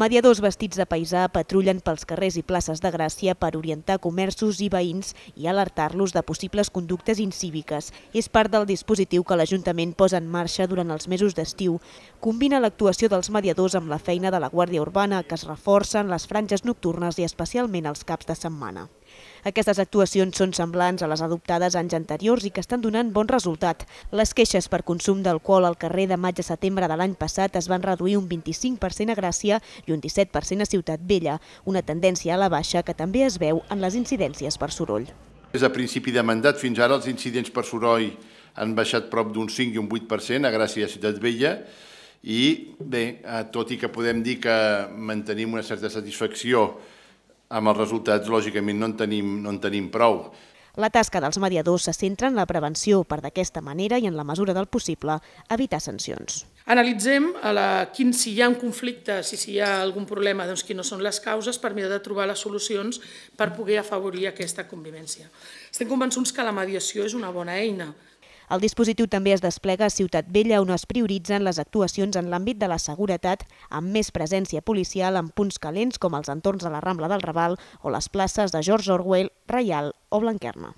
Mediadors vestits de paisà patrullen pels carrers i places de Gràcia per orientar comerços i veïns i alertar-los de possibles conductes incíviques. És part del dispositiu que l'Ajuntament posa en marxa durant els mesos d'estiu. Combina l'actuació dels mediadors amb la feina de la Guàrdia Urbana, que es reforça en les franges nocturnes i especialment els caps de setmana. Aquestes actuacions són semblants a les adoptades anys anteriors i que estan donant bon resultat. Les queixes per consum d'alcohol al carrer de maig a setembre de l'any passat es van reduir un 25% a Gràcia i un 17% a Ciutat Vella, una tendència a la baixa que també es veu en les incidències per soroll. Des de principi de mandat fins ara els incidents per soroll han baixat prop d'un 5 i un 8% a Gràcia i a Ciutat Vella i bé, eh, tot i que podem dir que mantenim una certa satisfacció amb els resultats, lògicament, no en tenim, no en tenim prou. La tasca dels mediadors se centra en la prevenció per d'aquesta manera i en la mesura del possible evitar sancions. Analitzem a la, quin, si hi ha un conflicte, si, si hi ha algun problema, doncs quines són les causes per mirar de trobar les solucions per poder afavorir aquesta convivència. Estem convençuts que la mediació és una bona eina, el dispositiu també es desplega a Ciutat Vella on es prioritzen les actuacions en l'àmbit de la seguretat amb més presència policial en punts calents com els entorns de la Rambla del Raval o les places de George Orwell, Reial o Blanquerna.